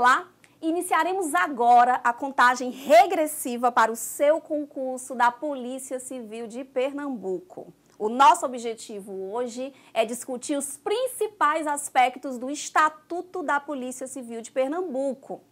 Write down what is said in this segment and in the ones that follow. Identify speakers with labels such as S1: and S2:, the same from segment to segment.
S1: lá, iniciaremos agora a contagem regressiva para o seu concurso da Polícia Civil de Pernambuco. O nosso objetivo hoje é discutir os principais aspectos do Estatuto da Polícia Civil de Pernambuco,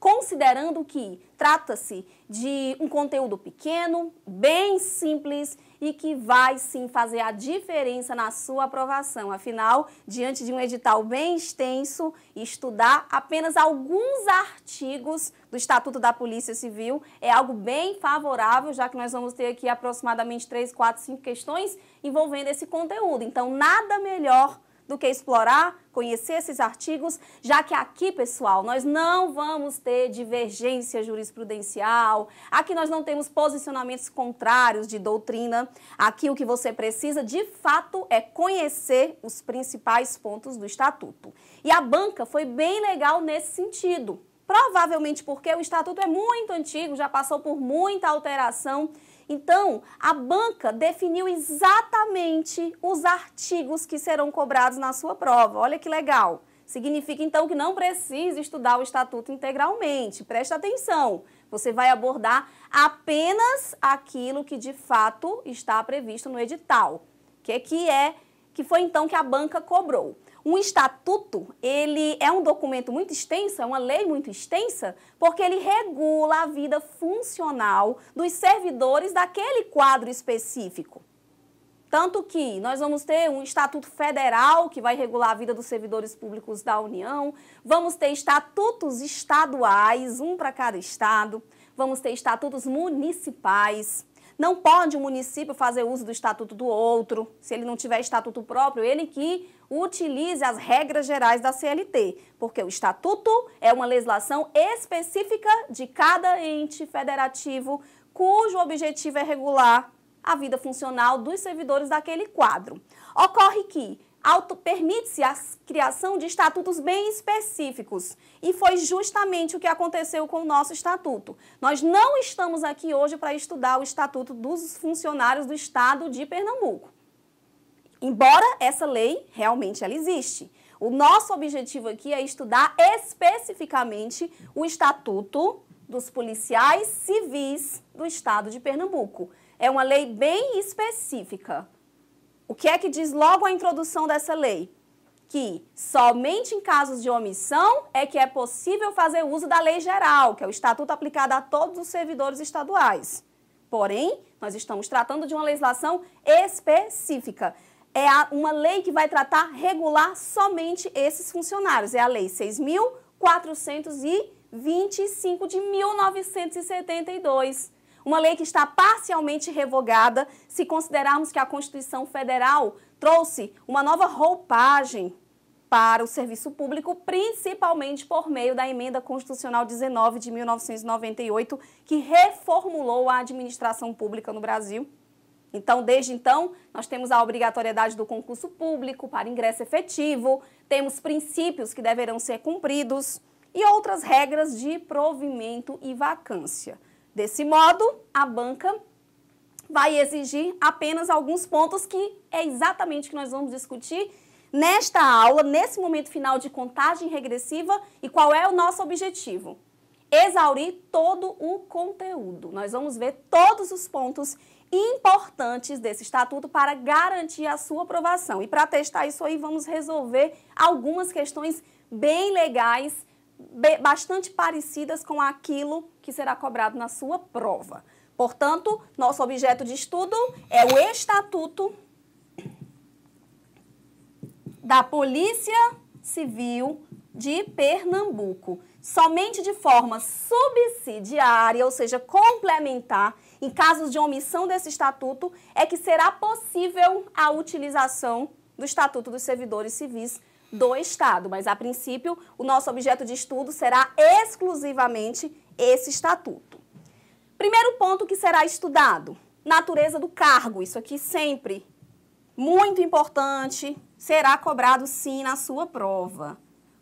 S1: considerando que trata-se de um conteúdo pequeno, bem simples e que vai sim fazer a diferença na sua aprovação. Afinal, diante de um edital bem extenso, estudar apenas alguns artigos do Estatuto da Polícia Civil é algo bem favorável, já que nós vamos ter aqui aproximadamente 3, 4, 5 questões envolvendo esse conteúdo. Então, nada melhor do que explorar, conhecer esses artigos, já que aqui, pessoal, nós não vamos ter divergência jurisprudencial, aqui nós não temos posicionamentos contrários de doutrina, aqui o que você precisa de fato é conhecer os principais pontos do estatuto. E a banca foi bem legal nesse sentido. Provavelmente porque o estatuto é muito antigo, já passou por muita alteração então, a banca definiu exatamente os artigos que serão cobrados na sua prova. Olha que legal! Significa então que não precisa estudar o estatuto integralmente. Presta atenção. Você vai abordar apenas aquilo que de fato está previsto no edital. Que é, que é que foi então que a banca cobrou? Um estatuto, ele é um documento muito extenso, é uma lei muito extensa, porque ele regula a vida funcional dos servidores daquele quadro específico. Tanto que nós vamos ter um estatuto federal que vai regular a vida dos servidores públicos da União, vamos ter estatutos estaduais, um para cada estado, vamos ter estatutos municipais. Não pode o município fazer uso do estatuto do outro, se ele não tiver estatuto próprio, ele que utilize as regras gerais da CLT, porque o estatuto é uma legislação específica de cada ente federativo cujo objetivo é regular a vida funcional dos servidores daquele quadro. Ocorre que permite-se a criação de estatutos bem específicos. E foi justamente o que aconteceu com o nosso estatuto. Nós não estamos aqui hoje para estudar o estatuto dos funcionários do Estado de Pernambuco. Embora essa lei realmente ela existe. O nosso objetivo aqui é estudar especificamente o Estatuto dos Policiais Civis do Estado de Pernambuco. É uma lei bem específica. O que é que diz logo a introdução dessa lei? Que somente em casos de omissão é que é possível fazer uso da lei geral, que é o estatuto aplicado a todos os servidores estaduais. Porém, nós estamos tratando de uma legislação específica é uma lei que vai tratar regular somente esses funcionários. É a Lei 6.425 de 1972. Uma lei que está parcialmente revogada se considerarmos que a Constituição Federal trouxe uma nova roupagem para o serviço público, principalmente por meio da Emenda Constitucional 19 de 1998, que reformulou a administração pública no Brasil então, desde então, nós temos a obrigatoriedade do concurso público para ingresso efetivo, temos princípios que deverão ser cumpridos e outras regras de provimento e vacância. Desse modo, a banca vai exigir apenas alguns pontos que é exatamente o que nós vamos discutir nesta aula, nesse momento final de contagem regressiva e qual é o nosso objetivo? Exaurir todo o conteúdo. Nós vamos ver todos os pontos importantes desse estatuto para garantir a sua aprovação. E para testar isso aí, vamos resolver algumas questões bem legais, bastante parecidas com aquilo que será cobrado na sua prova. Portanto, nosso objeto de estudo é o Estatuto da Polícia Civil de Pernambuco. Somente de forma subsidiária, ou seja, complementar, em casos de omissão desse estatuto, é que será possível a utilização do Estatuto dos Servidores Civis do Estado. Mas, a princípio, o nosso objeto de estudo será exclusivamente esse estatuto. Primeiro ponto que será estudado: natureza do cargo. Isso aqui sempre muito importante, será cobrado sim na sua prova.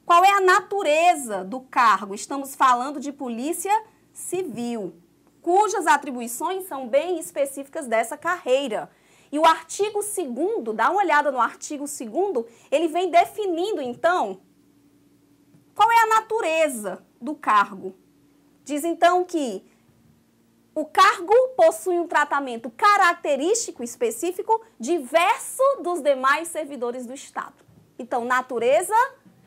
S1: Qual é a natureza do cargo? Estamos falando de polícia civil cujas atribuições são bem específicas dessa carreira. E o artigo 2 dá uma olhada no artigo 2 ele vem definindo, então, qual é a natureza do cargo. Diz, então, que o cargo possui um tratamento característico específico diverso dos demais servidores do Estado. Então, natureza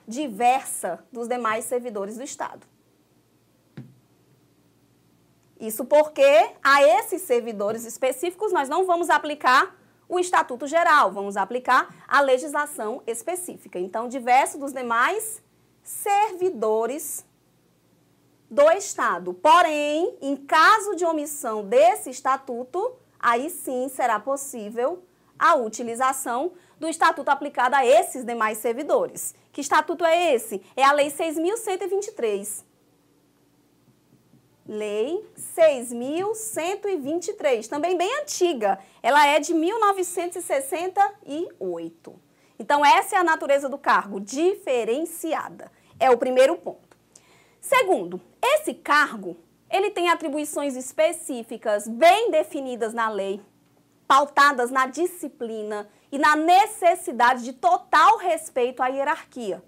S1: diversa dos demais servidores do Estado. Isso porque a esses servidores específicos nós não vamos aplicar o Estatuto Geral, vamos aplicar a legislação específica. Então, diverso dos demais servidores do Estado. Porém, em caso de omissão desse estatuto, aí sim será possível a utilização do estatuto aplicado a esses demais servidores. Que estatuto é esse? É a Lei 6.123. Lei 6.123, também bem antiga. Ela é de 1968. Então, essa é a natureza do cargo, diferenciada. É o primeiro ponto. Segundo, esse cargo, ele tem atribuições específicas, bem definidas na lei, pautadas na disciplina e na necessidade de total respeito à hierarquia.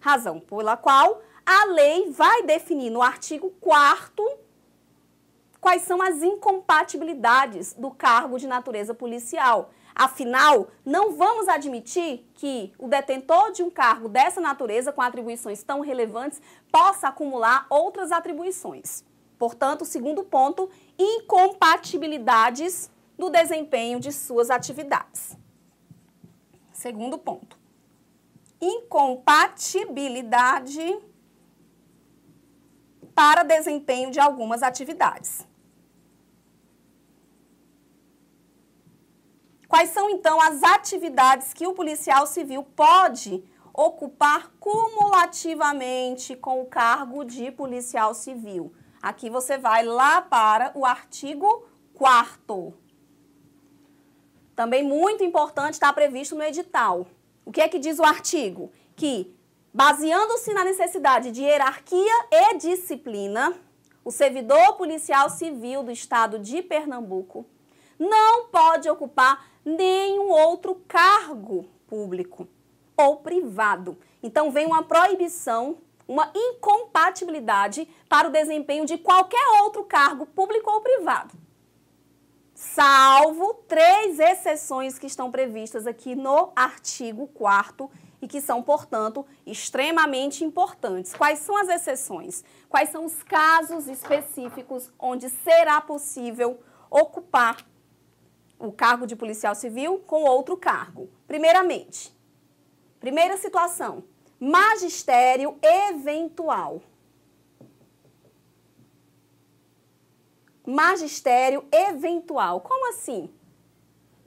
S1: Razão pela qual a lei vai definir no artigo 4 quais são as incompatibilidades do cargo de natureza policial. Afinal, não vamos admitir que o detentor de um cargo dessa natureza, com atribuições tão relevantes, possa acumular outras atribuições. Portanto, segundo ponto, incompatibilidades do desempenho de suas atividades. Segundo ponto, incompatibilidade para desempenho de algumas atividades. Quais são então as atividades que o policial civil pode ocupar cumulativamente com o cargo de policial civil? Aqui você vai lá para o artigo 4 Também muito importante está previsto no edital. O que é que diz o artigo? Que Baseando-se na necessidade de hierarquia e disciplina, o servidor policial civil do estado de Pernambuco não pode ocupar nenhum outro cargo público ou privado. Então vem uma proibição, uma incompatibilidade para o desempenho de qualquer outro cargo público ou privado. Salvo três exceções que estão previstas aqui no artigo 4 e que são, portanto, extremamente importantes. Quais são as exceções? Quais são os casos específicos onde será possível ocupar o cargo de policial civil com outro cargo? Primeiramente, primeira situação, magistério eventual. Magistério eventual. Como assim?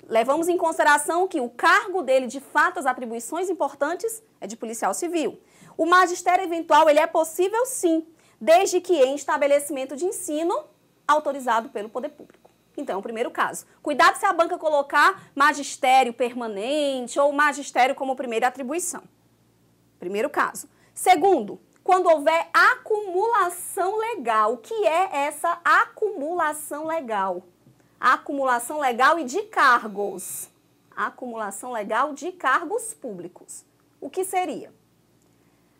S1: levamos em consideração que o cargo dele, de fato, as atribuições importantes é de policial civil. O magistério eventual, ele é possível sim, desde que em estabelecimento de ensino autorizado pelo poder público. Então, é o primeiro caso. Cuidado se a banca colocar magistério permanente ou magistério como primeira atribuição. Primeiro caso. Segundo, quando houver acumulação legal. O que é essa acumulação legal? acumulação legal e de cargos. Acumulação legal de cargos públicos. O que seria?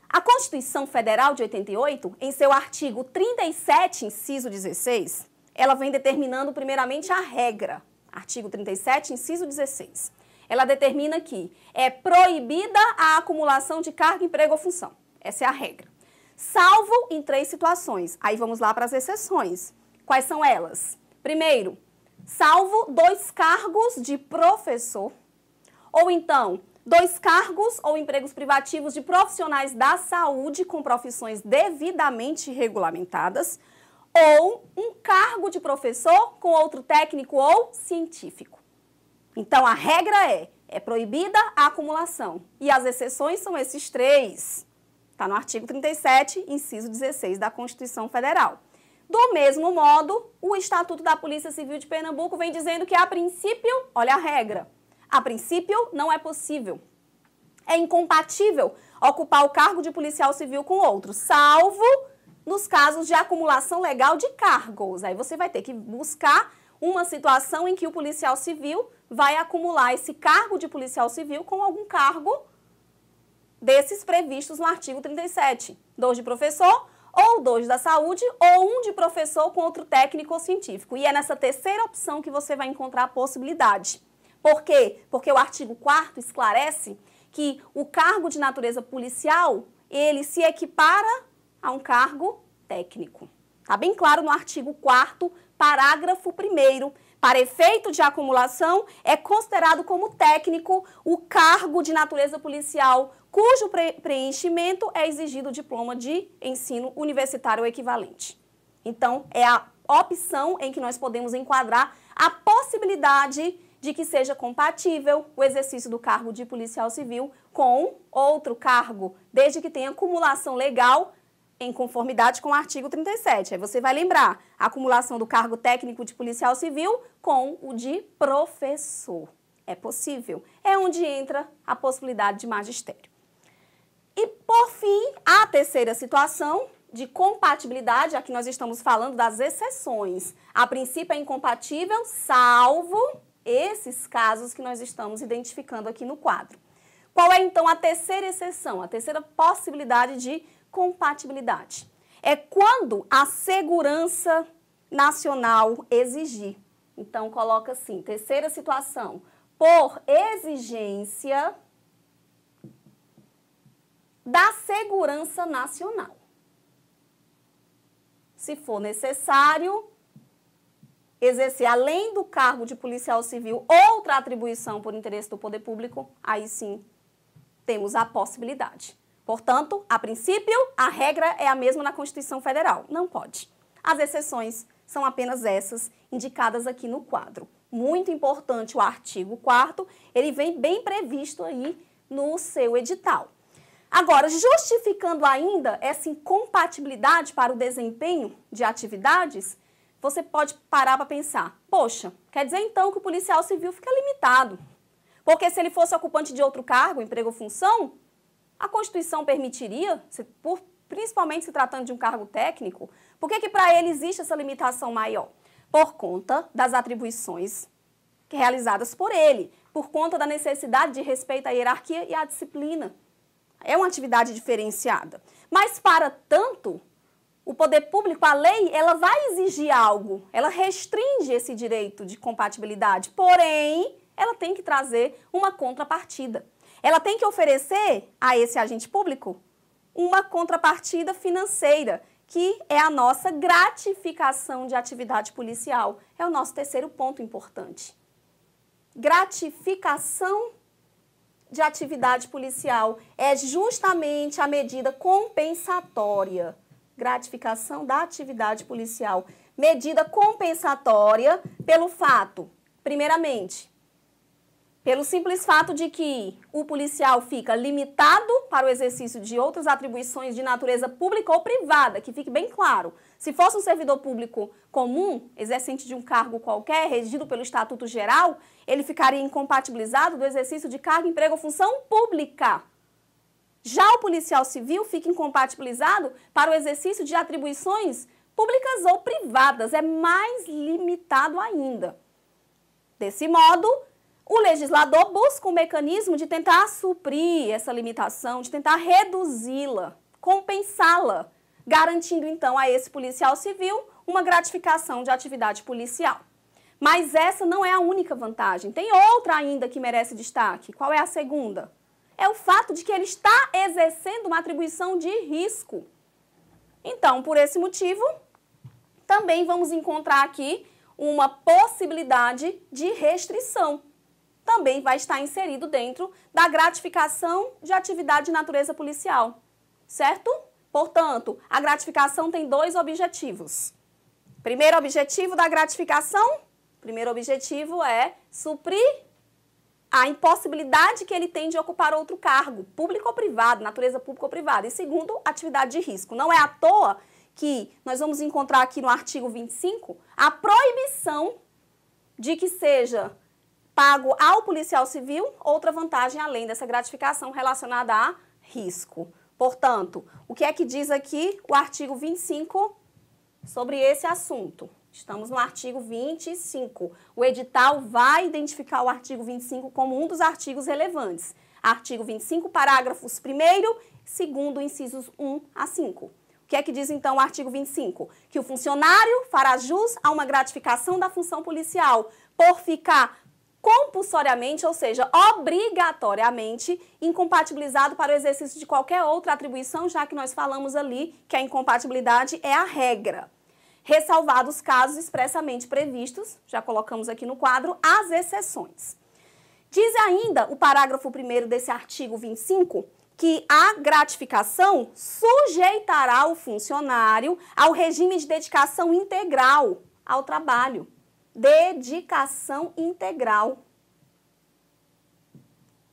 S1: A Constituição Federal de 88, em seu artigo 37, inciso 16, ela vem determinando primeiramente a regra. Artigo 37, inciso 16. Ela determina que é proibida a acumulação de cargo, emprego ou função. Essa é a regra. Salvo em três situações. Aí vamos lá para as exceções. Quais são elas? Primeiro, salvo dois cargos de professor, ou então dois cargos ou empregos privativos de profissionais da saúde com profissões devidamente regulamentadas, ou um cargo de professor com outro técnico ou científico. Então a regra é: é proibida a acumulação. E as exceções são esses três. Está no artigo 37, inciso 16 da Constituição Federal. Do mesmo modo, o Estatuto da Polícia Civil de Pernambuco vem dizendo que, a princípio, olha a regra, a princípio não é possível. É incompatível ocupar o cargo de policial civil com outro, salvo nos casos de acumulação legal de cargos. Aí você vai ter que buscar uma situação em que o policial civil vai acumular esse cargo de policial civil com algum cargo desses previstos no artigo 37. Dois de professor, ou dois da saúde, ou um de professor com outro técnico ou científico. E é nessa terceira opção que você vai encontrar a possibilidade. Por quê? Porque o artigo 4 esclarece que o cargo de natureza policial, ele se equipara a um cargo técnico. Tá bem claro no artigo 4 parágrafo 1 para efeito de acumulação, é considerado como técnico o cargo de natureza policial cujo preenchimento é exigido o diploma de ensino universitário equivalente. Então, é a opção em que nós podemos enquadrar a possibilidade de que seja compatível o exercício do cargo de policial civil com outro cargo, desde que tenha acumulação legal em conformidade com o artigo 37. Aí você vai lembrar a acumulação do cargo técnico de policial civil com o de professor. É possível. É onde entra a possibilidade de magistério. E, por fim, a terceira situação de compatibilidade, aqui nós estamos falando das exceções. A princípio é incompatível, salvo esses casos que nós estamos identificando aqui no quadro. Qual é então a terceira exceção, a terceira possibilidade de compatibilidade. É quando a segurança nacional exigir. Então, coloca assim: terceira situação, por exigência da segurança nacional. Se for necessário, exercer além do cargo de policial civil outra atribuição por interesse do poder público, aí sim temos a possibilidade. Portanto, a princípio, a regra é a mesma na Constituição Federal. Não pode. As exceções são apenas essas indicadas aqui no quadro. Muito importante o artigo 4 ele vem bem previsto aí no seu edital. Agora, justificando ainda essa incompatibilidade para o desempenho de atividades, você pode parar para pensar: poxa, quer dizer então que o policial civil fica limitado. Porque se ele fosse ocupante de outro cargo, emprego ou função, a Constituição permitiria, por, principalmente se tratando de um cargo técnico, por que, que para ele existe essa limitação maior? Por conta das atribuições realizadas por ele, por conta da necessidade de respeito à hierarquia e à disciplina. É uma atividade diferenciada. Mas, para tanto, o poder público, a lei, ela vai exigir algo, ela restringe esse direito de compatibilidade, porém, ela tem que trazer uma contrapartida ela tem que oferecer a esse agente público uma contrapartida financeira, que é a nossa gratificação de atividade policial. É o nosso terceiro ponto importante. Gratificação de atividade policial é justamente a medida compensatória. Gratificação da atividade policial. Medida compensatória pelo fato, primeiramente, pelo simples fato de que o policial fica limitado para o exercício de outras atribuições de natureza pública ou privada, que fique bem claro. Se fosse um servidor público comum, exercente de um cargo qualquer, regido pelo Estatuto Geral, ele ficaria incompatibilizado do exercício de cargo, emprego ou função pública. Já o policial civil fica incompatibilizado para o exercício de atribuições públicas ou privadas, é mais limitado ainda. Desse modo, o legislador busca um mecanismo de tentar suprir essa limitação, de tentar reduzi-la, compensá-la, garantindo então a esse policial civil uma gratificação de atividade policial. Mas essa não é a única vantagem. Tem outra ainda que merece destaque. Qual é a segunda? É o fato de que ele está exercendo uma atribuição de risco. Então, por esse motivo, também vamos encontrar aqui uma possibilidade de restrição também vai estar inserido dentro da gratificação de atividade de natureza policial, certo? Portanto, a gratificação tem dois objetivos. Primeiro objetivo da gratificação, primeiro objetivo é suprir a impossibilidade que ele tem de ocupar outro cargo, público ou privado, natureza pública ou privada. E segundo, atividade de risco. Não é à toa que nós vamos encontrar aqui no artigo 25 a proibição de que seja pago ao policial civil, outra vantagem além dessa gratificação relacionada a risco. Portanto, o que é que diz aqui o artigo 25 sobre esse assunto? Estamos no artigo 25. O edital vai identificar o artigo 25 como um dos artigos relevantes. Artigo 25, parágrafos 1 segundo, 2, incisos 1 a 5. O que é que diz então o artigo 25? Que o funcionário fará jus a uma gratificação da função policial por ficar compulsoriamente, ou seja, obrigatoriamente, incompatibilizado para o exercício de qualquer outra atribuição, já que nós falamos ali que a incompatibilidade é a regra. Ressalvados casos expressamente previstos, já colocamos aqui no quadro, as exceções. Diz ainda o parágrafo 1 desse artigo 25 que a gratificação sujeitará o funcionário ao regime de dedicação integral ao trabalho dedicação integral.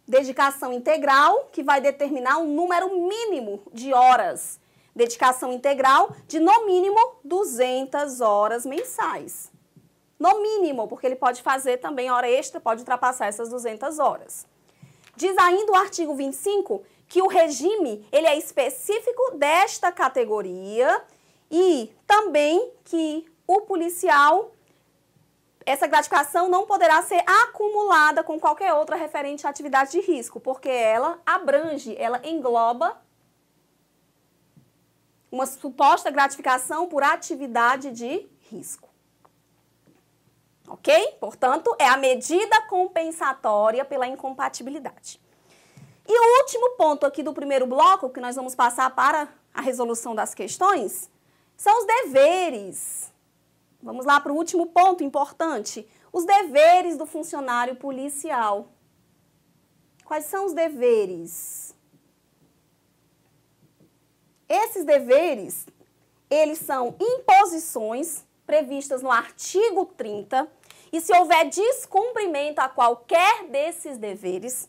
S1: Dedicação integral que vai determinar um número mínimo de horas. Dedicação integral de no mínimo 200 horas mensais. No mínimo, porque ele pode fazer também hora extra, pode ultrapassar essas 200 horas. Diz ainda o artigo 25 que o regime ele é específico desta categoria e também que o policial essa gratificação não poderá ser acumulada com qualquer outra referente à atividade de risco, porque ela abrange, ela engloba uma suposta gratificação por atividade de risco. Ok? Portanto, é a medida compensatória pela incompatibilidade. E o último ponto aqui do primeiro bloco, que nós vamos passar para a resolução das questões, são os deveres Vamos lá para o último ponto importante: os deveres do funcionário policial. Quais são os deveres? Esses deveres, eles são imposições previstas no artigo 30, e se houver descumprimento a qualquer desses deveres,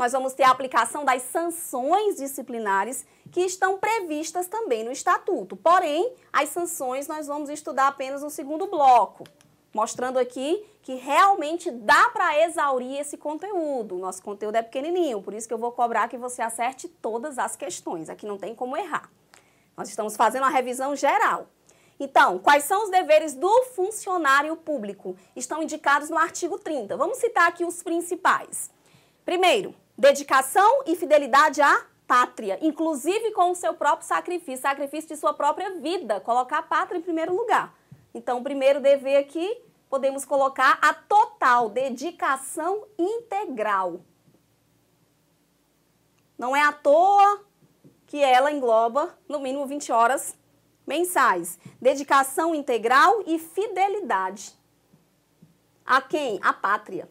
S1: nós vamos ter a aplicação das sanções disciplinares que estão previstas também no estatuto. Porém, as sanções nós vamos estudar apenas no segundo bloco, mostrando aqui que realmente dá para exaurir esse conteúdo. nosso conteúdo é pequenininho, por isso que eu vou cobrar que você acerte todas as questões. Aqui não tem como errar. Nós estamos fazendo a revisão geral. Então, quais são os deveres do funcionário público? Estão indicados no artigo 30. Vamos citar aqui os principais. Primeiro, Dedicação e fidelidade à pátria, inclusive com o seu próprio sacrifício, sacrifício de sua própria vida, colocar a pátria em primeiro lugar. Então, o primeiro dever aqui, podemos colocar a total dedicação integral. Não é à toa que ela engloba no mínimo 20 horas mensais. Dedicação integral e fidelidade. A quem? A pátria.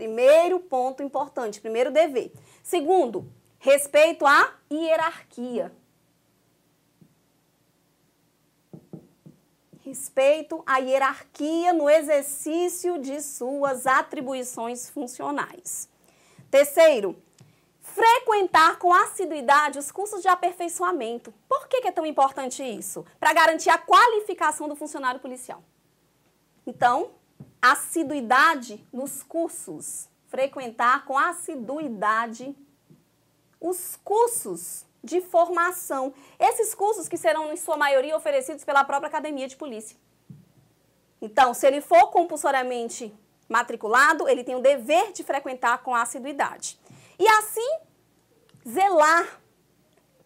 S1: Primeiro ponto importante, primeiro dever. Segundo, respeito à hierarquia. Respeito à hierarquia no exercício de suas atribuições funcionais. Terceiro, frequentar com assiduidade os cursos de aperfeiçoamento. Por que, que é tão importante isso? Para garantir a qualificação do funcionário policial. Então, assiduidade nos cursos, frequentar com assiduidade os cursos de formação. Esses cursos que serão, em sua maioria, oferecidos pela própria Academia de Polícia. Então, se ele for compulsoriamente matriculado, ele tem o dever de frequentar com assiduidade. E assim, zelar,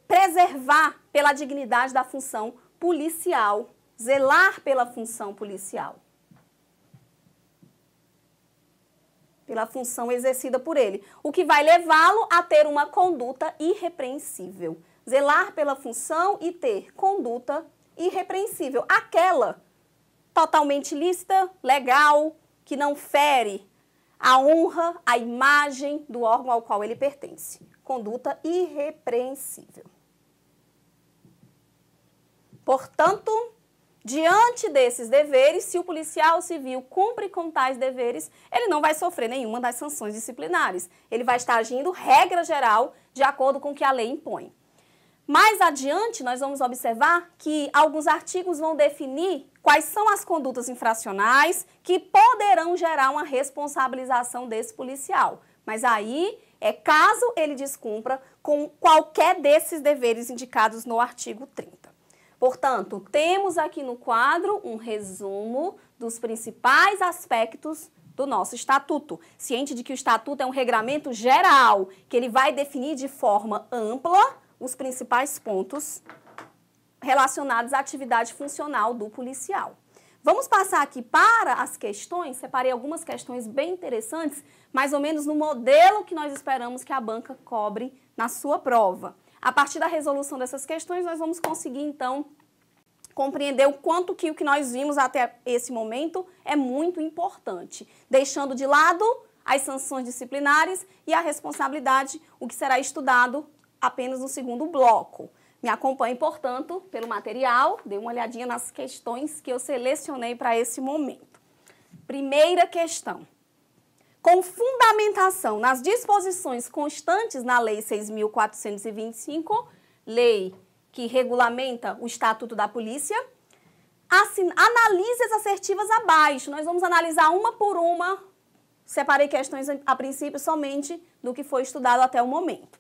S1: preservar pela dignidade da função policial, zelar pela função policial. pela função exercida por ele, o que vai levá-lo a ter uma conduta irrepreensível. Zelar pela função e ter conduta irrepreensível, aquela totalmente lícita, legal, que não fere a honra, a imagem do órgão ao qual ele pertence. Conduta irrepreensível. Portanto, Diante desses deveres, se o policial civil cumpre com tais deveres, ele não vai sofrer nenhuma das sanções disciplinares. Ele vai estar agindo, regra geral, de acordo com o que a lei impõe. Mais adiante, nós vamos observar que alguns artigos vão definir quais são as condutas infracionais que poderão gerar uma responsabilização desse policial. Mas aí é caso ele descumpra com qualquer desses deveres indicados no artigo 30. Portanto, temos aqui no quadro um resumo dos principais aspectos do nosso estatuto, ciente de que o estatuto é um regramento geral, que ele vai definir de forma ampla os principais pontos relacionados à atividade funcional do policial. Vamos passar aqui para as questões, separei algumas questões bem interessantes, mais ou menos no modelo que nós esperamos que a banca cobre na sua prova. A partir da resolução dessas questões, nós vamos conseguir, então, compreender o quanto que o que nós vimos até esse momento é muito importante, deixando de lado as sanções disciplinares e a responsabilidade, o que será estudado apenas no segundo bloco. Me acompanhe, portanto, pelo material, dê uma olhadinha nas questões que eu selecionei para esse momento. Primeira questão. Com fundamentação nas disposições constantes na Lei 6.425, Lei que regulamenta o Estatuto da Polícia, analise as assertivas abaixo. Nós vamos analisar uma por uma. Separei questões a princípio somente do que foi estudado até o momento.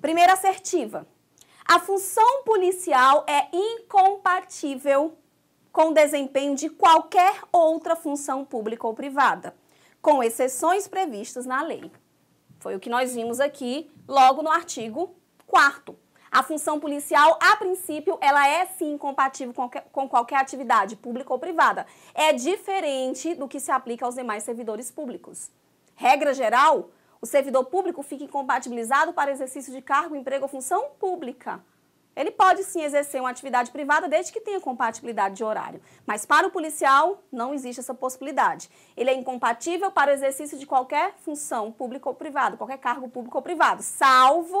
S1: Primeira assertiva. A função policial é incompatível com o desempenho de qualquer outra função pública ou privada, com exceções previstas na lei. Foi o que nós vimos aqui logo no artigo 4 a função policial, a princípio, ela é sim compatível com, com qualquer atividade, pública ou privada. É diferente do que se aplica aos demais servidores públicos. Regra geral, o servidor público fica incompatibilizado para exercício de cargo, emprego ou função pública. Ele pode sim exercer uma atividade privada desde que tenha compatibilidade de horário, mas para o policial não existe essa possibilidade. Ele é incompatível para o exercício de qualquer função pública ou privada, qualquer cargo público ou privado, salvo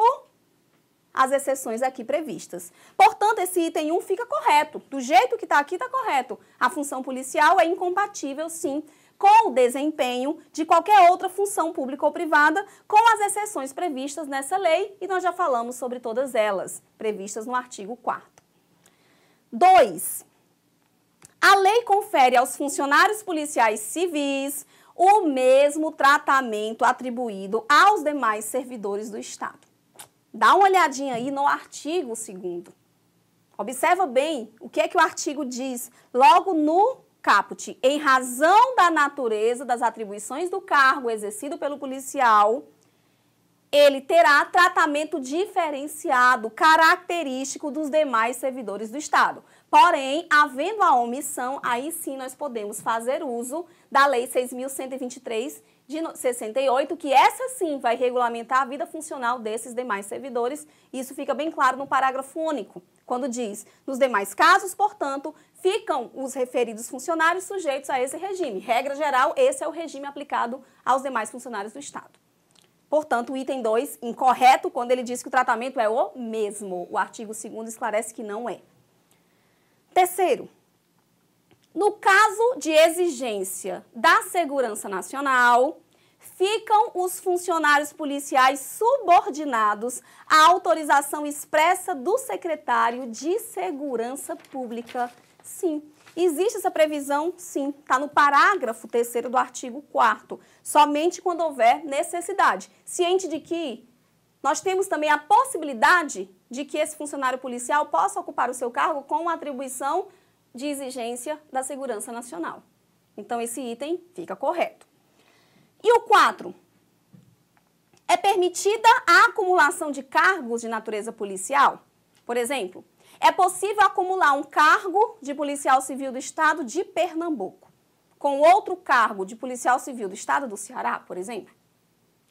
S1: as exceções aqui previstas. Portanto, esse item 1 fica correto. Do jeito que está aqui, está correto. A função policial é incompatível, sim, com o desempenho de qualquer outra função pública ou privada, com as exceções previstas nessa lei, e nós já falamos sobre todas elas, previstas no artigo 4. 2. A lei confere aos funcionários policiais civis o mesmo tratamento atribuído aos demais servidores do Estado. Dá uma olhadinha aí no artigo segundo. Observa bem o que é que o artigo diz logo no caput. Em razão da natureza das atribuições do cargo exercido pelo policial, ele terá tratamento diferenciado, característico dos demais servidores do Estado. Porém, havendo a omissão, aí sim nós podemos fazer uso da Lei 6.123 de 68, que essa sim vai regulamentar a vida funcional desses demais servidores. Isso fica bem claro no parágrafo único, quando diz: nos demais casos, portanto, ficam os referidos funcionários sujeitos a esse regime. Regra geral, esse é o regime aplicado aos demais funcionários do Estado. Portanto, o item 2, incorreto, quando ele diz que o tratamento é o mesmo. O artigo 2 esclarece que não é. Terceiro, no caso de exigência da segurança nacional, ficam os funcionários policiais subordinados à autorização expressa do secretário de Segurança Pública. Sim, existe essa previsão, sim, está no parágrafo terceiro do artigo 4 somente quando houver necessidade. Ciente de que nós temos também a possibilidade de que esse funcionário policial possa ocupar o seu cargo com atribuição de exigência da segurança nacional. Então, esse item fica correto. E o 4? É permitida a acumulação de cargos de natureza policial? Por exemplo, é possível acumular um cargo de policial civil do estado de Pernambuco com outro cargo de policial civil do estado do Ceará, por exemplo?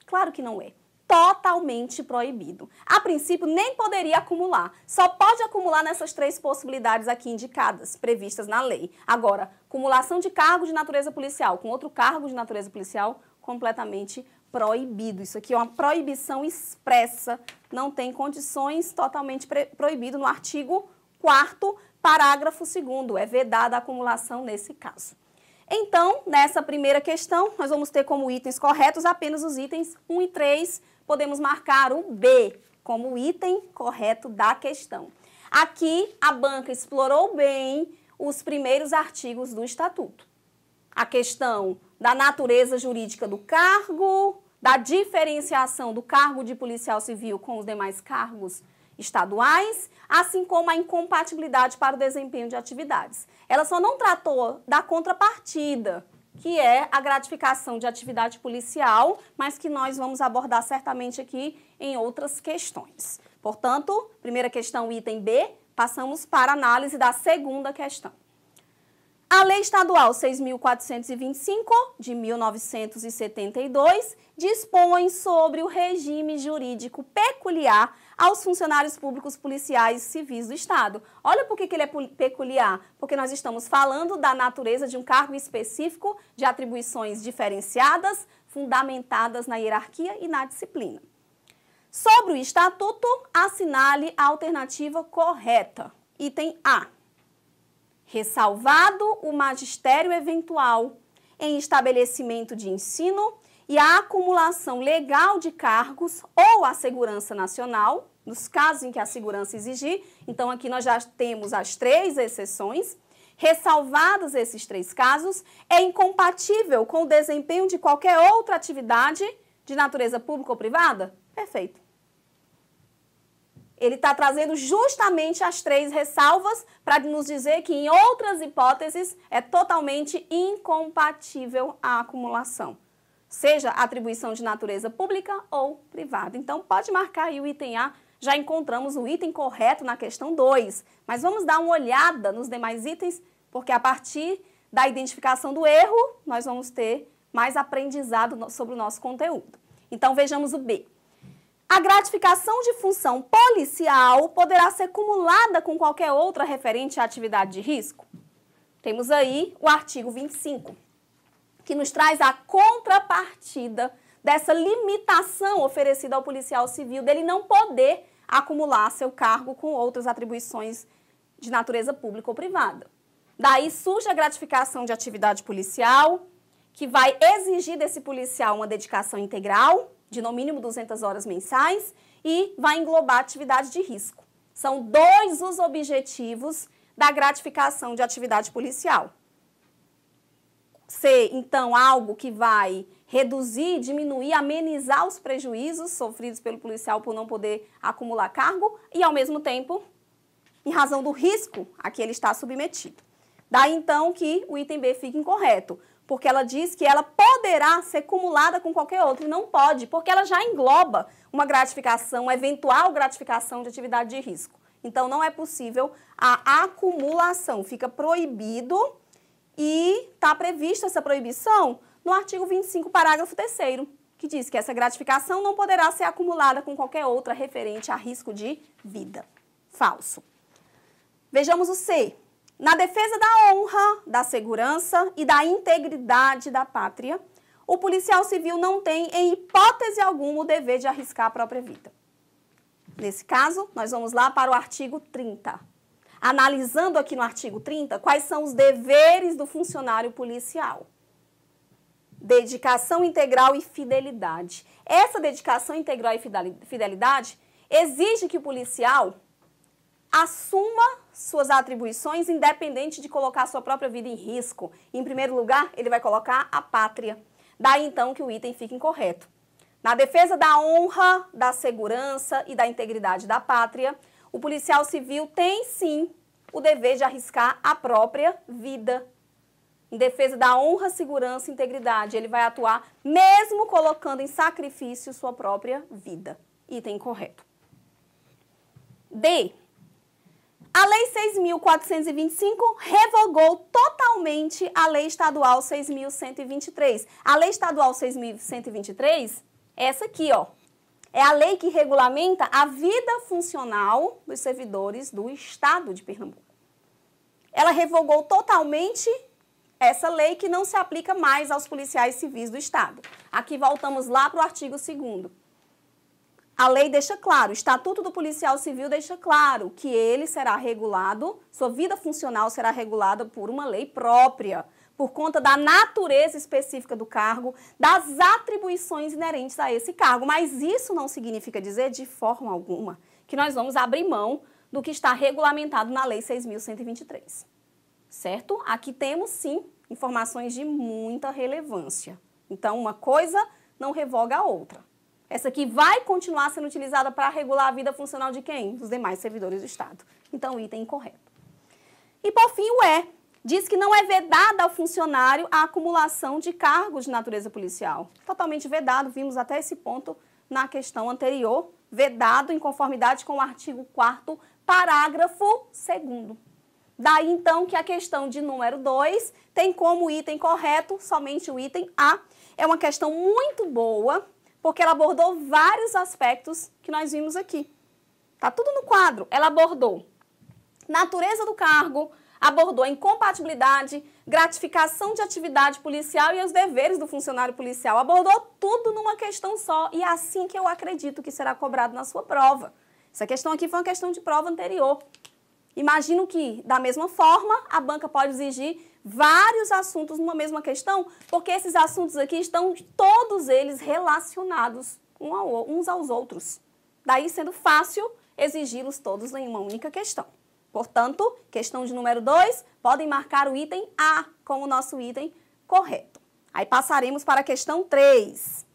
S1: Claro que não é totalmente proibido. A princípio, nem poderia acumular. Só pode acumular nessas três possibilidades aqui indicadas, previstas na lei. Agora, acumulação de cargo de natureza policial com outro cargo de natureza policial, completamente proibido. Isso aqui é uma proibição expressa, não tem condições, totalmente proibido no artigo 4 parágrafo 2 é vedada a acumulação nesse caso. Então, nessa primeira questão, nós vamos ter como itens corretos apenas os itens 1 e 3 podemos marcar o B como item correto da questão. Aqui, a banca explorou bem os primeiros artigos do Estatuto. A questão da natureza jurídica do cargo, da diferenciação do cargo de policial civil com os demais cargos estaduais, assim como a incompatibilidade para o desempenho de atividades. Ela só não tratou da contrapartida que é a gratificação de atividade policial, mas que nós vamos abordar certamente aqui em outras questões. Portanto, primeira questão, item B, passamos para análise da segunda questão. A Lei Estadual 6.425, de 1972, dispõe sobre o regime jurídico peculiar aos funcionários públicos policiais e civis do Estado. Olha por que, que ele é peculiar, porque nós estamos falando da natureza de um cargo específico, de atribuições diferenciadas, fundamentadas na hierarquia e na disciplina. Sobre o estatuto, assinale a alternativa correta. Item A. Ressalvado o magistério eventual em estabelecimento de ensino e a acumulação legal de cargos ou a segurança nacional, nos casos em que a segurança exigir. Então, aqui nós já temos as três exceções. Ressalvados esses três casos, é incompatível com o desempenho de qualquer outra atividade de natureza pública ou privada? Perfeito. Ele está trazendo justamente as três ressalvas para nos dizer que, em outras hipóteses, é totalmente incompatível a acumulação, seja atribuição de natureza pública ou privada. Então, pode marcar aí o item A já encontramos o item correto na questão 2. Mas vamos dar uma olhada nos demais itens, porque a partir da identificação do erro, nós vamos ter mais aprendizado sobre o nosso conteúdo. Então, vejamos o B. A gratificação de função policial poderá ser cumulada com qualquer outra referente à atividade de risco? Temos aí o artigo 25, que nos traz a contrapartida dessa limitação oferecida ao policial civil dele não poder acumular seu cargo com outras atribuições de natureza pública ou privada. Daí surge a gratificação de atividade policial, que vai exigir desse policial uma dedicação integral, de no mínimo 200 horas mensais, e vai englobar atividade de risco. São dois os objetivos da gratificação de atividade policial. Ser, então, algo que vai reduzir, diminuir, amenizar os prejuízos sofridos pelo policial por não poder acumular cargo e, ao mesmo tempo, em razão do risco a que ele está submetido. Daí então que o item B fica incorreto, porque ela diz que ela poderá ser cumulada com qualquer outro e não pode, porque ela já engloba uma gratificação, uma eventual gratificação de atividade de risco. Então não é possível a acumulação, fica proibido e está prevista essa proibição no artigo 25, parágrafo 3 que diz que essa gratificação não poderá ser acumulada com qualquer outra referente a risco de vida. Falso. Vejamos o C. Na defesa da honra, da segurança e da integridade da pátria, o policial civil não tem, em hipótese alguma, o dever de arriscar a própria vida. Nesse caso, nós vamos lá para o artigo 30. Analisando aqui no artigo 30 quais são os deveres do funcionário policial dedicação integral e fidelidade. Essa dedicação integral e fidelidade exige que o policial assuma suas atribuições independente de colocar sua própria vida em risco. Em primeiro lugar, ele vai colocar a pátria. Daí então que o item fica incorreto. Na defesa da honra, da segurança e da integridade da pátria, o policial civil tem sim o dever de arriscar a própria vida em defesa da honra, segurança e integridade. Ele vai atuar mesmo colocando em sacrifício sua própria vida. Item correto. D. A Lei 6.425 revogou totalmente a Lei Estadual 6.123. A Lei Estadual 6.123, essa aqui, ó, é a lei que regulamenta a vida funcional dos servidores do Estado de Pernambuco. Ela revogou totalmente essa lei que não se aplica mais aos policiais civis do Estado. Aqui voltamos lá para o artigo 2 a lei deixa claro, o Estatuto do Policial Civil deixa claro que ele será regulado, sua vida funcional será regulada por uma lei própria, por conta da natureza específica do cargo, das atribuições inerentes a esse cargo. Mas isso não significa dizer, de forma alguma, que nós vamos abrir mão do que está regulamentado na Lei 6.123 certo? Aqui temos sim informações de muita relevância. Então, uma coisa não revoga a outra. Essa aqui vai continuar sendo utilizada para regular a vida funcional de quem? Dos demais servidores do Estado. Então, item incorreto. E por fim, o E. Diz que não é vedada ao funcionário a acumulação de cargos de natureza policial. Totalmente vedado, vimos até esse ponto na questão anterior. Vedado em conformidade com o artigo 4 parágrafo 2 Daí então que a questão de número 2 tem como item correto somente o item A. É uma questão muito boa, porque ela abordou vários aspectos que nós vimos aqui. Tá tudo no quadro. Ela abordou natureza do cargo, abordou a incompatibilidade, gratificação de atividade policial e os deveres do funcionário policial. Abordou tudo numa questão só e é assim que eu acredito que será cobrado na sua prova. Essa questão aqui foi uma questão de prova anterior. Imagino que, da mesma forma, a banca pode exigir vários assuntos numa mesma questão, porque esses assuntos aqui estão todos eles relacionados uns aos outros. Daí sendo fácil exigi-los todos em uma única questão. Portanto, questão de número 2, podem marcar o item A como nosso item correto. Aí passaremos para a questão 3.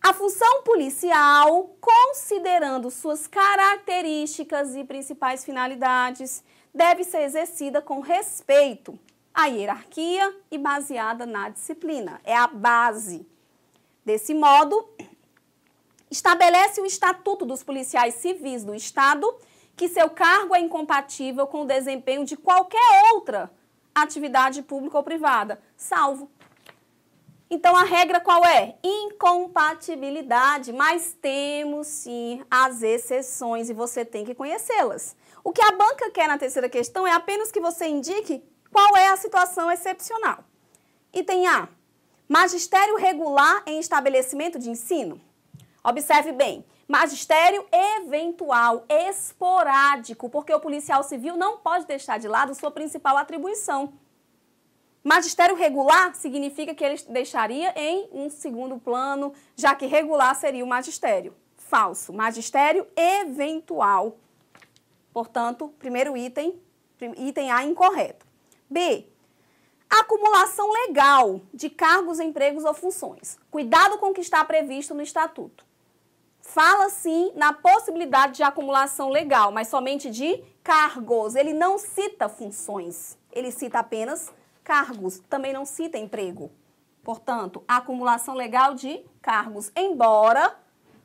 S1: A função policial, considerando suas características e principais finalidades, deve ser exercida com respeito à hierarquia e baseada na disciplina. É a base. Desse modo, estabelece o Estatuto dos Policiais Civis do Estado que seu cargo é incompatível com o desempenho de qualquer outra atividade pública ou privada, salvo então a regra qual é? Incompatibilidade, mas temos sim as exceções e você tem que conhecê-las. O que a banca quer na terceira questão é apenas que você indique qual é a situação excepcional. Item A. Magistério regular em estabelecimento de ensino. Observe bem, magistério eventual, esporádico, porque o policial civil não pode deixar de lado sua principal atribuição, Magistério regular significa que ele deixaria em um segundo plano, já que regular seria o magistério. Falso. Magistério eventual. Portanto, primeiro item, item A incorreto. B. Acumulação legal de cargos, empregos ou funções. Cuidado com o que está previsto no estatuto. Fala sim na possibilidade de acumulação legal, mas somente de cargos. Ele não cita funções, ele cita apenas cargos, também não cita emprego. Portanto, acumulação legal de cargos, embora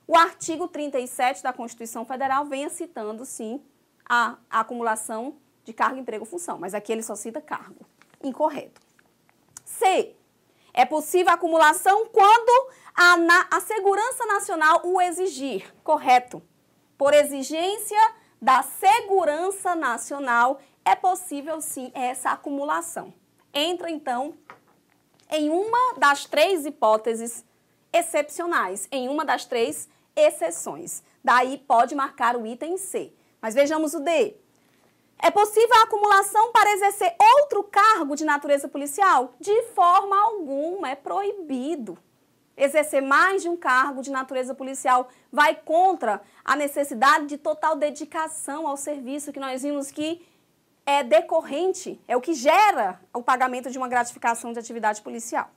S1: o artigo 37 da Constituição Federal venha citando, sim, a acumulação de cargo, emprego, função, mas aqui ele só cita cargo. Incorreto. C. É possível a acumulação quando a, na, a segurança nacional o exigir. Correto. Por exigência da segurança nacional, é possível sim essa acumulação entra então em uma das três hipóteses excepcionais, em uma das três exceções. Daí pode marcar o item C. Mas vejamos o D. É possível a acumulação para exercer outro cargo de natureza policial? De forma alguma, é proibido. Exercer mais de um cargo de natureza policial vai contra a necessidade de total dedicação ao serviço que nós vimos que é decorrente, é o que gera o pagamento de uma gratificação de atividade policial.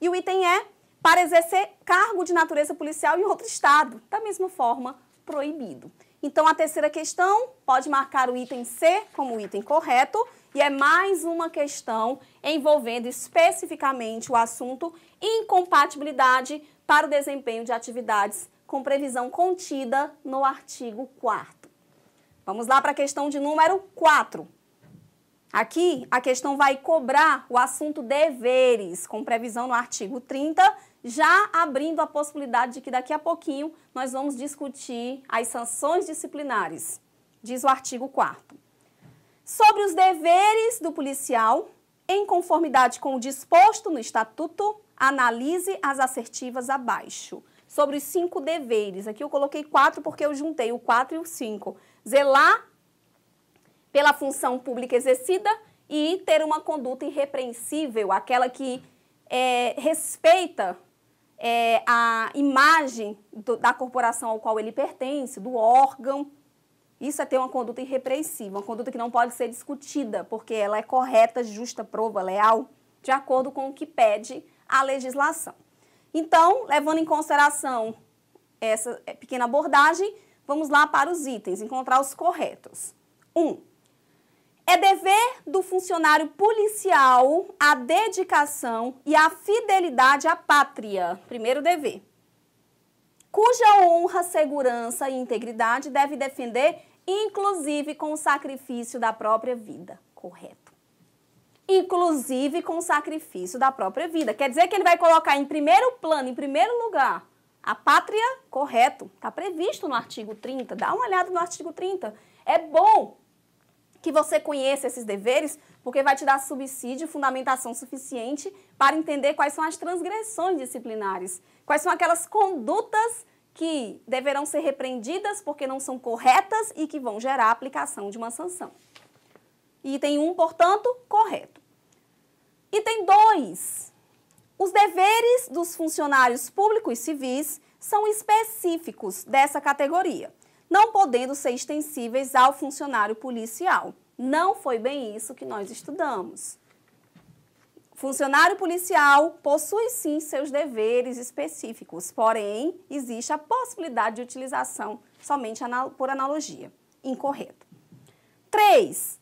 S1: E o item é para exercer cargo de natureza policial em outro estado, da mesma forma, proibido. Então a terceira questão pode marcar o item C como o item correto e é mais uma questão envolvendo especificamente o assunto incompatibilidade para o desempenho de atividades com previsão contida no artigo 4 Vamos lá para a questão de número 4. Aqui, a questão vai cobrar o assunto deveres, com previsão no artigo 30, já abrindo a possibilidade de que daqui a pouquinho nós vamos discutir as sanções disciplinares, diz o artigo 4 sobre os deveres do policial, em conformidade com o disposto no estatuto, analise as assertivas abaixo. Sobre os cinco deveres, aqui eu coloquei quatro porque eu juntei o quatro e o cinco. Zelar pela função pública exercida e ter uma conduta irrepreensível, aquela que é, respeita é, a imagem do, da corporação ao qual ele pertence, do órgão. Isso é ter uma conduta irrepreensível, uma conduta que não pode ser discutida, porque ela é correta, justa, prova, leal, de acordo com o que pede a legislação. Então, levando em consideração essa pequena abordagem, vamos lá para os itens, encontrar os corretos. 1. Um, é dever do funcionário policial a dedicação e a fidelidade à pátria. Primeiro dever. Cuja honra, segurança e integridade deve defender, inclusive com o sacrifício da própria vida. Correto. Inclusive com o sacrifício da própria vida. Quer dizer que ele vai colocar em primeiro plano, em primeiro lugar, a pátria, correto. Está previsto no artigo 30. Dá uma olhada no artigo 30. É bom que você conheça esses deveres, porque vai te dar subsídio e fundamentação suficiente para entender quais são as transgressões disciplinares, quais são aquelas condutas que deverão ser repreendidas porque não são corretas e que vão gerar a aplicação de uma sanção. Item 1, um, portanto, correto. Item 2. Os deveres dos funcionários públicos civis são específicos dessa categoria não podendo ser extensíveis ao funcionário policial. Não foi bem isso que nós estudamos. Funcionário policial possui sim seus deveres específicos, porém existe a possibilidade de utilização somente por analogia, Incorreto. 3.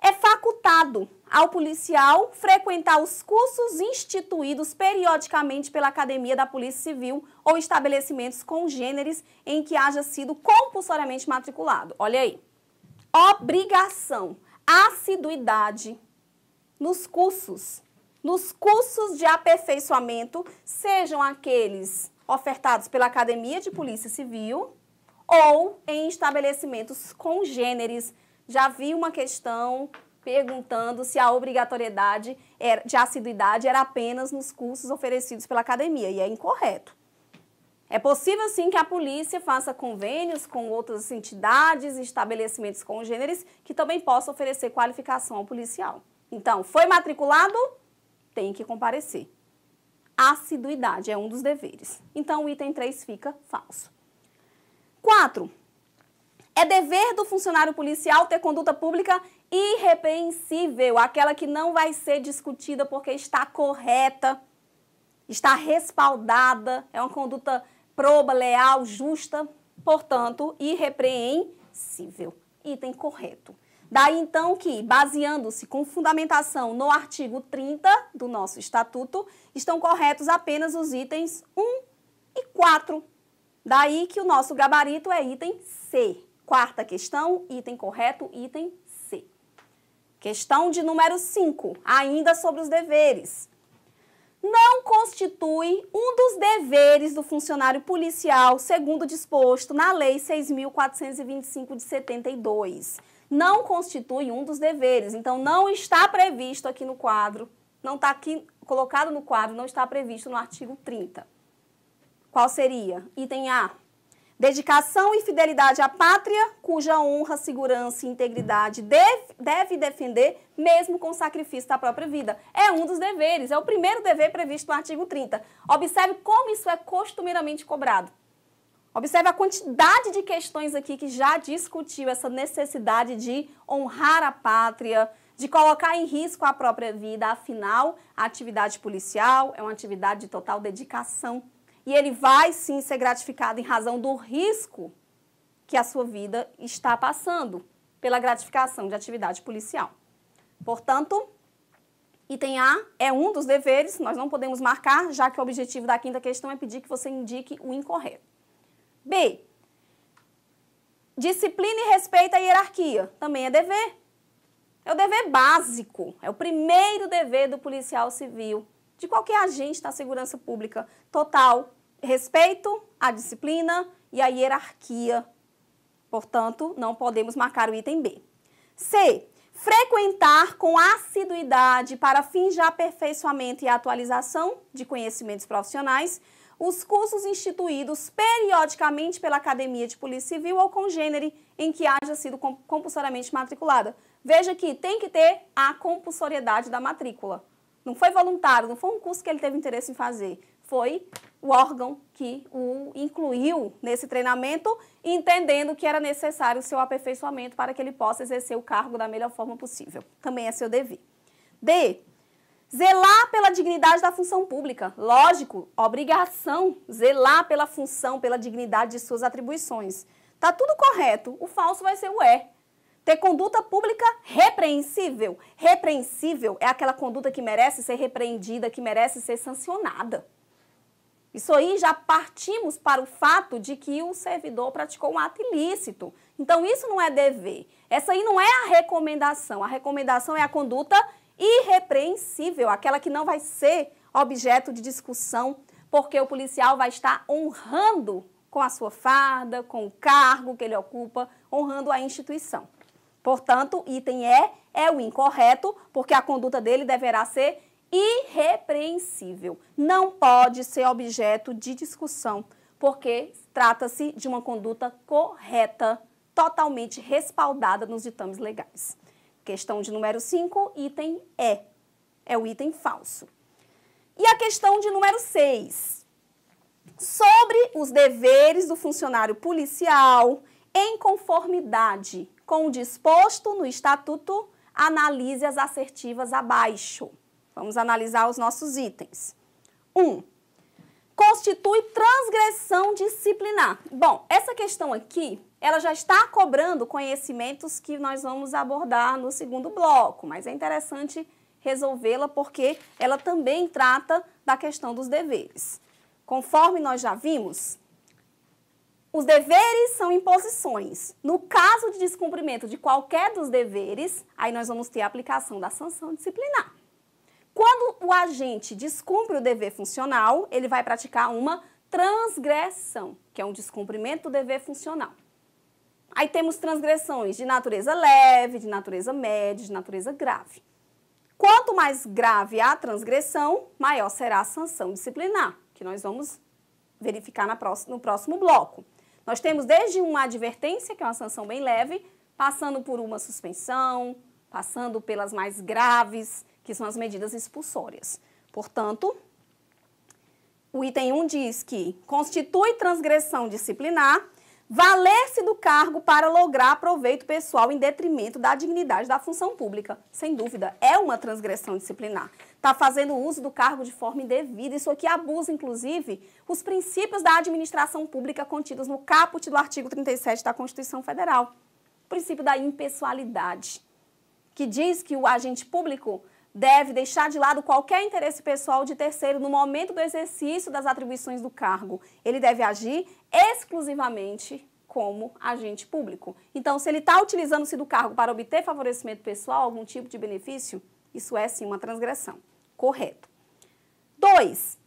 S1: É facultado ao policial frequentar os cursos instituídos periodicamente pela Academia da Polícia Civil ou estabelecimentos congêneres em que haja sido compulsoriamente matriculado. Olha aí. Obrigação, assiduidade nos cursos. Nos cursos de aperfeiçoamento, sejam aqueles ofertados pela Academia de Polícia Civil ou em estabelecimentos congêneres já vi uma questão perguntando se a obrigatoriedade de assiduidade era apenas nos cursos oferecidos pela academia, e é incorreto. É possível, sim, que a polícia faça convênios com outras entidades e estabelecimentos congêneres que também possam oferecer qualificação ao policial. Então, foi matriculado? Tem que comparecer. Assiduidade é um dos deveres. Então, o item 3 fica falso. 4. É dever do funcionário policial ter conduta pública irrepreensível, aquela que não vai ser discutida porque está correta, está respaldada, é uma conduta proba, leal, justa, portanto, irrepreensível. Item correto. Daí então que, baseando-se com fundamentação no artigo 30 do nosso estatuto, estão corretos apenas os itens 1 e 4. Daí que o nosso gabarito é item C. Quarta questão, item correto, item C. Questão de número 5, ainda sobre os deveres. Não constitui um dos deveres do funcionário policial, segundo disposto na Lei 6.425 de 72. Não constitui um dos deveres, então não está previsto aqui no quadro, não está aqui colocado no quadro, não está previsto no artigo 30. Qual seria? Item A. Dedicação e fidelidade à pátria, cuja honra, segurança e integridade deve, deve, defender, mesmo com o sacrifício da própria vida. É um dos deveres, é o primeiro dever previsto no artigo 30. Observe como isso é costumeiramente cobrado. Observe a quantidade de questões aqui que já discutiu essa necessidade de honrar a pátria, de colocar em risco a própria vida. Afinal, a atividade policial é uma atividade de total dedicação e ele vai sim ser gratificado em razão do risco que a sua vida está passando pela gratificação de atividade policial. Portanto, Item A é um dos deveres, nós não podemos marcar, já que o objetivo da quinta questão é pedir que você indique o incorreto. B. Disciplina e respeito à hierarquia, também é dever. É o dever básico, é o primeiro dever do policial civil, de qualquer agente da segurança pública total, respeito à disciplina e à hierarquia. Portanto, não podemos marcar o item B. C. Frequentar com assiduidade para fins de aperfeiçoamento e atualização de conhecimentos profissionais os cursos instituídos periodicamente pela Academia de Polícia Civil ou congênere em que haja sido compulsoriamente matriculada. Veja que tem que ter a compulsoriedade da matrícula. Não foi voluntário, não foi um curso que ele teve interesse em fazer. Foi o órgão que o incluiu nesse treinamento, entendendo que era necessário o seu aperfeiçoamento para que ele possa exercer o cargo da melhor forma possível. Também é seu dever. D. Zelar pela dignidade da função pública. Lógico, obrigação, zelar pela função, pela dignidade de suas atribuições. Tá tudo correto. O falso vai ser o é. Ter conduta pública repreensível. Repreensível é aquela conduta que merece ser repreendida, que merece ser sancionada. Isso aí já partimos para o fato de que o servidor praticou um ato ilícito. Então, isso não é dever. Essa aí não é a recomendação. A recomendação é a conduta irrepreensível, aquela que não vai ser objeto de discussão, porque o policial vai estar honrando com a sua farda, com o cargo que ele ocupa, honrando a instituição. Portanto, item E é o incorreto, porque a conduta dele deverá ser irrepreensível. Não pode ser objeto de discussão, porque trata-se de uma conduta correta, totalmente respaldada nos ditames legais. Questão de número 5, item E. É o item falso. E a questão de número 6. Sobre os deveres do funcionário policial em conformidade com o disposto no estatuto, analise as assertivas abaixo. Vamos analisar os nossos itens. 1. Um, constitui transgressão disciplinar. Bom, essa questão aqui, ela já está cobrando conhecimentos que nós vamos abordar no segundo bloco, mas é interessante resolvê-la porque ela também trata da questão dos deveres. Conforme nós já vimos, os deveres são imposições. No caso de descumprimento de qualquer dos deveres, aí nós vamos ter a aplicação da sanção disciplinar. Quando o agente descumpre o dever funcional, ele vai praticar uma transgressão, que é um descumprimento do dever funcional. Aí temos transgressões de natureza leve, de natureza média, de natureza grave. Quanto mais grave a transgressão, maior será a sanção disciplinar, que nós vamos verificar no próximo bloco. Nós temos desde uma advertência, que é uma sanção bem leve, passando por uma suspensão, passando pelas mais graves, que são as medidas expulsórias. Portanto, o item 1 diz que constitui transgressão disciplinar valer-se do cargo para lograr proveito pessoal em detrimento da dignidade da função pública. Sem dúvida, é uma transgressão disciplinar. Está fazendo uso do cargo de forma indevida. Isso aqui abusa, inclusive, os princípios da administração pública contidos no caput do artigo 37 da Constituição Federal. O princípio da impessoalidade, que diz que o agente público deve deixar de lado qualquer interesse pessoal de terceiro no momento do exercício das atribuições do cargo. Ele deve agir exclusivamente como agente público. Então, se ele está utilizando-se do cargo para obter favorecimento pessoal, algum tipo de benefício, isso é sim uma transgressão. Correto. 2.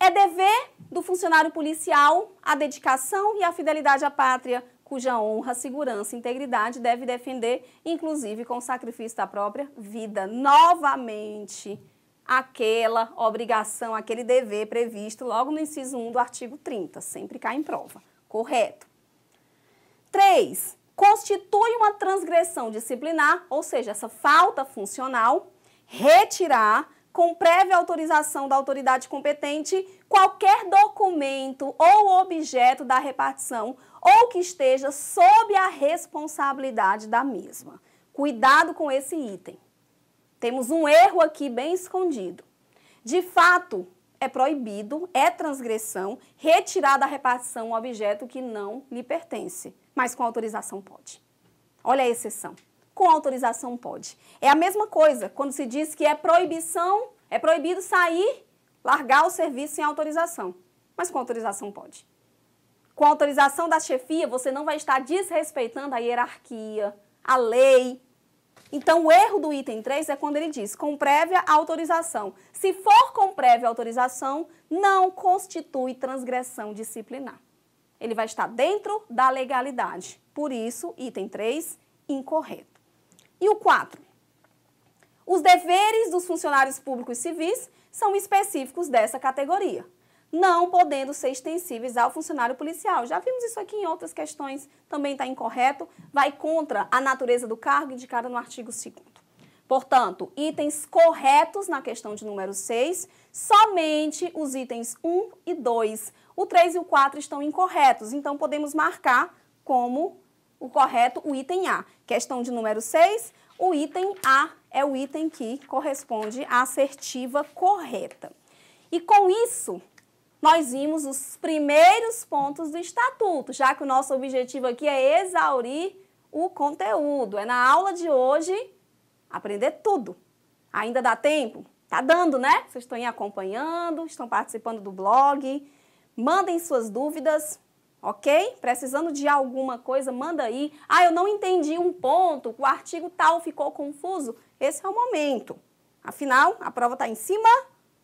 S1: É dever do funcionário policial a dedicação e a fidelidade à pátria cuja honra, segurança e integridade deve defender, inclusive com o sacrifício da própria vida. Novamente, aquela obrigação, aquele dever previsto logo no inciso 1 do artigo 30, sempre cai em prova. Correto. 3. Constitui uma transgressão disciplinar, ou seja, essa falta funcional, retirar com prévia autorização da autoridade competente qualquer documento ou objeto da repartição ou que esteja sob a responsabilidade da mesma. Cuidado com esse item. Temos um erro aqui bem escondido. De fato, é proibido, é transgressão, retirar da repartição um objeto que não lhe pertence, mas com autorização pode. Olha a exceção. Com autorização pode. É a mesma coisa quando se diz que é proibição, é proibido sair largar o serviço sem autorização. Mas com autorização pode. Com autorização da chefia, você não vai estar desrespeitando a hierarquia, a lei. Então, o erro do item 3 é quando ele diz com prévia autorização. Se for com prévia autorização, não constitui transgressão disciplinar. Ele vai estar dentro da legalidade. Por isso, item 3, incorreto. E o 4? Os deveres dos funcionários públicos civis são específicos dessa categoria, não podendo ser extensíveis ao funcionário policial. Já vimos isso aqui em outras questões, também está incorreto, vai contra a natureza do cargo indicada no artigo 2 Portanto, itens corretos na questão de número 6, somente os itens 1 e 2. O 3 e o 4 estão incorretos, então podemos marcar como o correto o item A. Questão de número 6, o item A é o item que corresponde à assertiva correta. E com isso, nós vimos os primeiros pontos do estatuto, já que o nosso objetivo aqui é exaurir o conteúdo. É na aula de hoje aprender tudo. Ainda dá tempo? Tá dando, né? Vocês estão aí acompanhando, estão participando do blog. Mandem suas dúvidas, ok? Precisando de alguma coisa, manda aí. Ah, eu não entendi um ponto, o artigo tal ficou confuso. Esse é o momento. Afinal, a prova está em cima,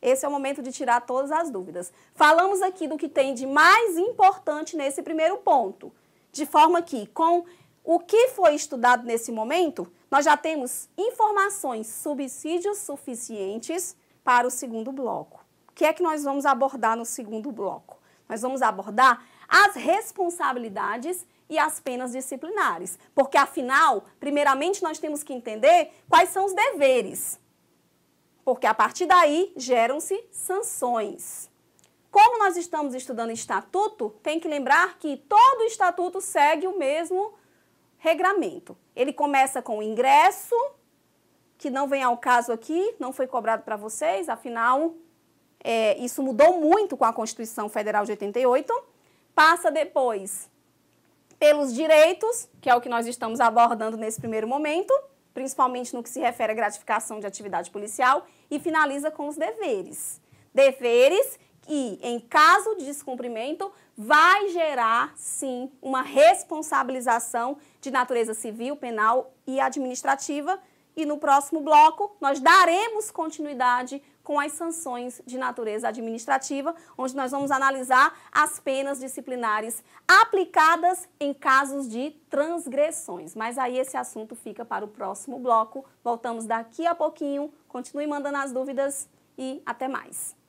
S1: esse é o momento de tirar todas as dúvidas. Falamos aqui do que tem de mais importante nesse primeiro ponto, de forma que, com o que foi estudado nesse momento, nós já temos informações, subsídios suficientes para o segundo bloco. O que é que nós vamos abordar no segundo bloco? Nós vamos abordar as responsabilidades e as penas disciplinares. Porque, afinal, primeiramente nós temos que entender quais são os deveres. Porque a partir daí geram-se sanções. Como nós estamos estudando estatuto, tem que lembrar que todo estatuto segue o mesmo regramento. Ele começa com o ingresso, que não vem ao caso aqui, não foi cobrado para vocês, afinal, é, isso mudou muito com a Constituição Federal de 88 passa depois pelos direitos, que é o que nós estamos abordando nesse primeiro momento, principalmente no que se refere à gratificação de atividade policial, e finaliza com os deveres. Deveres que, em caso de descumprimento, vai gerar, sim, uma responsabilização de natureza civil, penal e administrativa. E no próximo bloco, nós daremos continuidade com as sanções de natureza administrativa, onde nós vamos analisar as penas disciplinares aplicadas em casos de transgressões. Mas aí esse assunto fica para o próximo bloco. Voltamos daqui a pouquinho. Continue mandando as dúvidas e até mais.